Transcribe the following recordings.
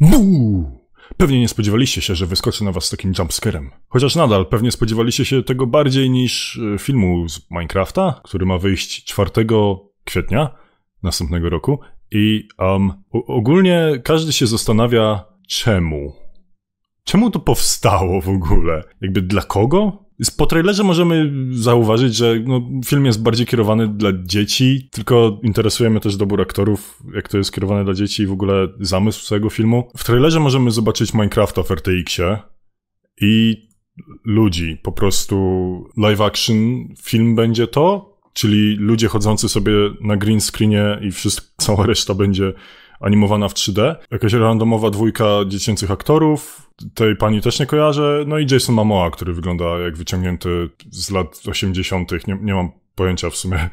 Buu! Pewnie nie spodziewaliście się, że wyskoczy na was z takim jumpscarem. Chociaż nadal pewnie spodziewaliście się tego bardziej niż e, filmu z Minecrafta, który ma wyjść 4 kwietnia następnego roku. I um, ogólnie każdy się zastanawia, czemu. Czemu to powstało w ogóle? Jakby dla kogo? Po trailerze możemy zauważyć, że no, film jest bardziej kierowany dla dzieci, tylko interesujemy też dobór aktorów, jak to jest kierowane dla dzieci i w ogóle zamysł całego filmu. W trailerze możemy zobaczyć Minecrafta w RTX-ie i ludzi, po prostu live action film będzie to, czyli ludzie chodzący sobie na green screenie i wszystko, cała reszta będzie animowana w 3D, jakaś randomowa dwójka dziecięcych aktorów, tej pani też nie kojarzę, no i Jason Mamoa, który wygląda jak wyciągnięty z lat 80., nie, nie mam pojęcia w sumie,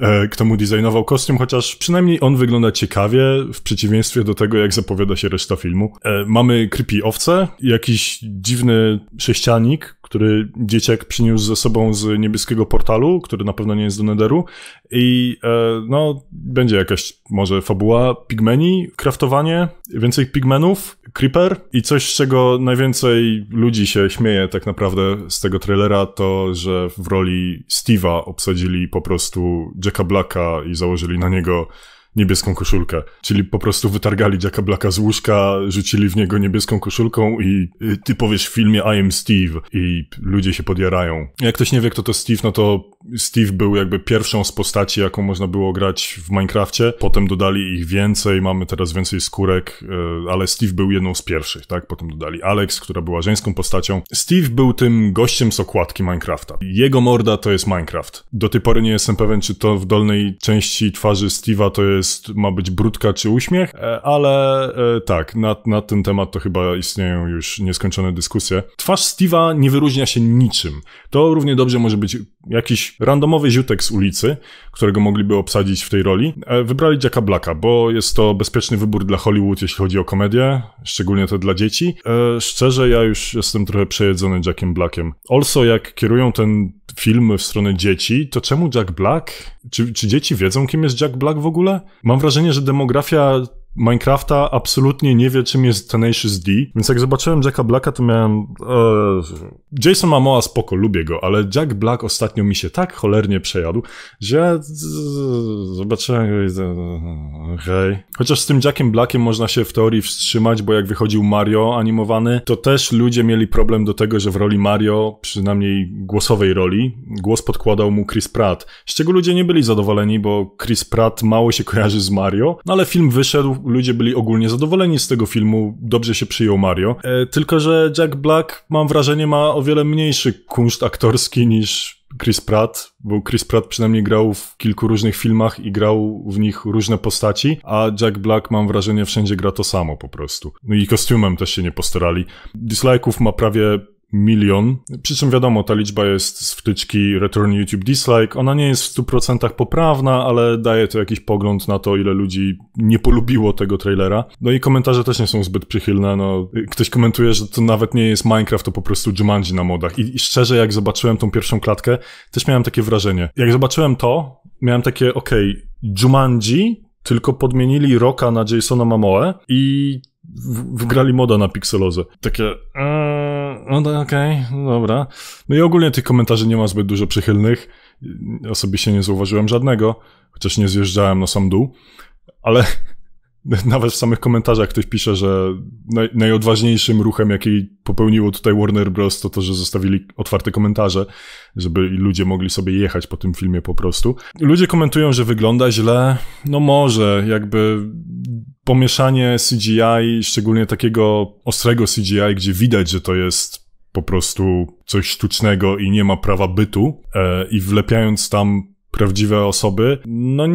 e, kto mu designował kostium, chociaż przynajmniej on wygląda ciekawie, w przeciwieństwie do tego, jak zapowiada się reszta filmu. E, mamy creepy owce, jakiś dziwny sześcianik, który dzieciak przyniósł ze sobą z niebieskiego portalu, który na pewno nie jest do Netheru i e, no, będzie jakaś może fabuła pigmeni, kraftowanie, więcej pigmenów, creeper i coś, z czego najwięcej ludzi się śmieje tak naprawdę z tego trailera, to, że w roli Steve'a obsadzili po prostu Jacka Blacka i założyli na niego niebieską koszulkę. Czyli po prostu wytargali Jacka Blacka z łóżka, rzucili w niego niebieską koszulką i ty powiesz w filmie I am Steve i ludzie się podjarają. Jak ktoś nie wie, kto to Steve, no to Steve był jakby pierwszą z postaci, jaką można było grać w Minecrafcie. Potem dodali ich więcej, mamy teraz więcej skórek, e, ale Steve był jedną z pierwszych, tak? Potem dodali Alex, która była żeńską postacią. Steve był tym gościem z okładki Minecrafta. Jego morda to jest Minecraft. Do tej pory nie jestem pewien, czy to w dolnej części twarzy Steve'a to jest jest, ma być brudka czy uśmiech, e, ale e, tak, na, na ten temat to chyba istnieją już nieskończone dyskusje. Twarz Steve'a nie wyróżnia się niczym. To równie dobrze może być jakiś randomowy ziutek z ulicy, którego mogliby obsadzić w tej roli. E, wybrali Jacka Blacka, bo jest to bezpieczny wybór dla Hollywood, jeśli chodzi o komedię, szczególnie to dla dzieci. Szczerze, ja już jestem trochę przejedzony Jackiem Blackiem. Also, jak kierują ten filmy w stronę dzieci, to czemu Jack Black? Czy, czy dzieci wiedzą, kim jest Jack Black w ogóle? Mam wrażenie, że demografia Minecrafta absolutnie nie wie, czym jest Tenacious D, więc jak zobaczyłem Jacka Blacka, to miałem... E, Jason Momoa spoko, lubię go, ale Jack Black ostatnio mi się tak cholernie przejadł, że ja zobaczyłem go i... Okay. Chociaż z tym Jackiem Blackiem można się w teorii wstrzymać, bo jak wychodził Mario animowany, to też ludzie mieli problem do tego, że w roli Mario, przynajmniej głosowej roli, głos podkładał mu Chris Pratt. Z czego ludzie nie byli zadowoleni, bo Chris Pratt mało się kojarzy z Mario, no ale film wyszedł, ludzie byli ogólnie zadowoleni z tego filmu, dobrze się przyjął Mario. E, tylko, że Jack Black, mam wrażenie, ma o wiele mniejszy kunszt aktorski niż Chris Pratt, bo Chris Pratt przynajmniej grał w kilku różnych filmach i grał w nich różne postaci, a Jack Black mam wrażenie wszędzie gra to samo po prostu. No i kostiumem też się nie postarali. Dislike'ów ma prawie milion. Przy czym wiadomo, ta liczba jest z wtyczki Return YouTube Dislike. Ona nie jest w 100% poprawna, ale daje to jakiś pogląd na to, ile ludzi nie polubiło tego trailera. No i komentarze też nie są zbyt przychylne. No, ktoś komentuje, że to nawet nie jest Minecraft, to po prostu Jumanji na modach. I, szczerze, jak zobaczyłem tą pierwszą klatkę, też miałem takie wrażenie. Jak zobaczyłem to, miałem takie, okej, okay, Jumanji, tylko podmienili Roka na Jasona Mamoe i wgrali moda na pikselozę. Takie... Yy no to okej, okay, no dobra. No i ogólnie tych komentarzy nie ma zbyt dużo przychylnych. Osobiście nie zauważyłem żadnego, chociaż nie zjeżdżałem na sam dół. Ale nawet w samych komentarzach ktoś pisze, że naj, najodważniejszym ruchem, jaki popełniło tutaj Warner Bros., to to, że zostawili otwarte komentarze, żeby ludzie mogli sobie jechać po tym filmie po prostu. Ludzie komentują, że wygląda źle. No może, jakby pomieszanie CGI, szczególnie takiego ostrego CGI, gdzie widać, że to jest po prostu coś sztucznego i nie ma prawa bytu, e, i wlepiając tam prawdziwe osoby, no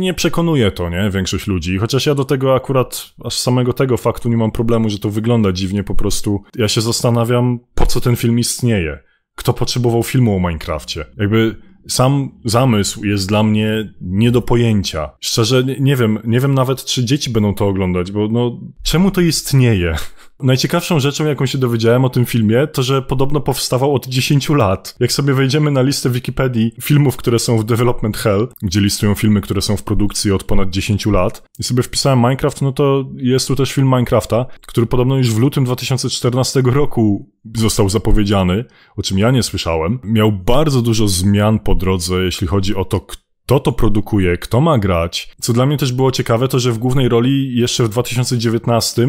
nie przekonuje to, nie, większość ludzi. Chociaż ja do tego akurat, aż samego tego faktu nie mam problemu, że to wygląda dziwnie, po prostu ja się zastanawiam, po co ten film istnieje. Kto potrzebował filmu o Minecrafcie? Jakby sam zamysł jest dla mnie nie do pojęcia. Szczerze, nie wiem, nie wiem nawet, czy dzieci będą to oglądać, bo no, czemu to istnieje? Najciekawszą rzeczą, jaką się dowiedziałem o tym filmie, to że podobno powstawał od 10 lat. Jak sobie wejdziemy na listę Wikipedii filmów, które są w Development Hell, gdzie listują filmy, które są w produkcji od ponad 10 lat, i sobie wpisałem Minecraft, no to jest tu też film Minecrafta, który podobno już w lutym 2014 roku został zapowiedziany, o czym ja nie słyszałem. Miał bardzo dużo zmian po drodze, jeśli chodzi o to, kto kto to produkuje, kto ma grać. Co dla mnie też było ciekawe, to że w głównej roli jeszcze w 2019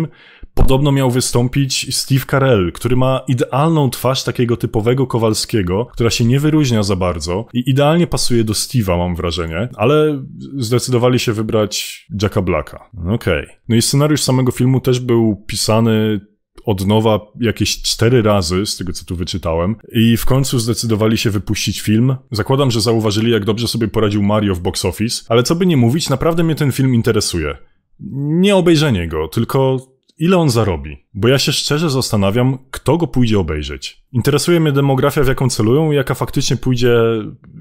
podobno miał wystąpić Steve Carell, który ma idealną twarz takiego typowego Kowalskiego, która się nie wyróżnia za bardzo i idealnie pasuje do Steve'a, mam wrażenie, ale zdecydowali się wybrać Jacka Blacka. Okej. Okay. No i scenariusz samego filmu też był pisany od nowa jakieś cztery razy, z tego co tu wyczytałem, i w końcu zdecydowali się wypuścić film. Zakładam, że zauważyli, jak dobrze sobie poradził Mario w box office, ale co by nie mówić, naprawdę mnie ten film interesuje. Nie obejrzenie go, tylko ile on zarobi. Bo ja się szczerze zastanawiam, kto go pójdzie obejrzeć. Interesuje mnie demografia, w jaką celują i jaka faktycznie pójdzie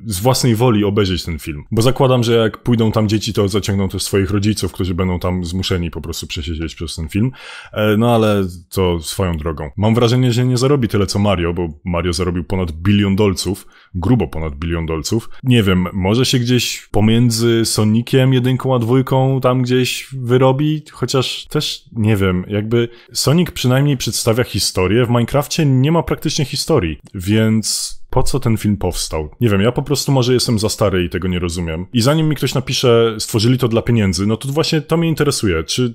z własnej woli obejrzeć ten film. Bo zakładam, że jak pójdą tam dzieci, to zaciągną też swoich rodziców, którzy będą tam zmuszeni po prostu przesiedzieć przez ten film. E, no ale to swoją drogą. Mam wrażenie, że nie zarobi tyle co Mario, bo Mario zarobił ponad bilion dolców, grubo ponad bilion dolców. Nie wiem, może się gdzieś pomiędzy Soniciem jedynką a dwójką tam gdzieś wyrobi, chociaż też nie wiem, jakby Sonic przynajmniej przedstawia historię, w Minecrafcie nie ma praktycznie historii, więc po co ten film powstał. Nie wiem, ja po prostu może jestem za stary i tego nie rozumiem. I zanim mi ktoś napisze, stworzyli to dla pieniędzy, no to właśnie to mnie interesuje. Czy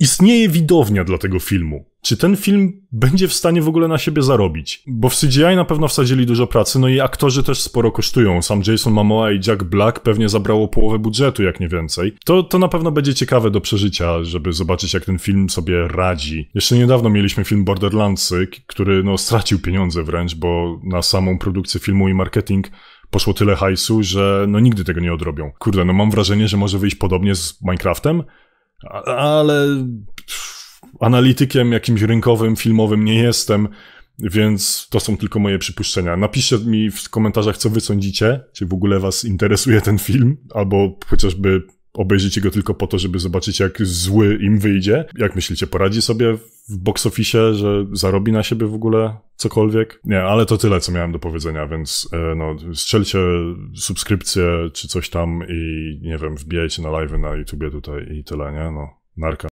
istnieje widownia dla tego filmu? czy ten film będzie w stanie w ogóle na siebie zarobić. Bo w CGI na pewno wsadzili dużo pracy, no i aktorzy też sporo kosztują. Sam Jason Momoa i Jack Black pewnie zabrało połowę budżetu, jak nie więcej. To, to na pewno będzie ciekawe do przeżycia, żeby zobaczyć, jak ten film sobie radzi. Jeszcze niedawno mieliśmy film Borderlandsy, który no, stracił pieniądze wręcz, bo na samą produkcję filmu i marketing poszło tyle hajsu, że no nigdy tego nie odrobią. Kurde, no mam wrażenie, że może wyjść podobnie z Minecraftem, ale analitykiem jakimś rynkowym, filmowym nie jestem, więc to są tylko moje przypuszczenia. Napiszcie mi w komentarzach, co wy sądzicie, czy w ogóle was interesuje ten film, albo chociażby obejrzycie go tylko po to, żeby zobaczyć, jak zły im wyjdzie. Jak myślicie, poradzi sobie w box office, że zarobi na siebie w ogóle cokolwiek? Nie, ale to tyle, co miałem do powiedzenia, więc e, no, strzelcie subskrypcję czy coś tam i nie wiem, wbijajcie na live na YouTubie tutaj i tyle, nie? No, narka.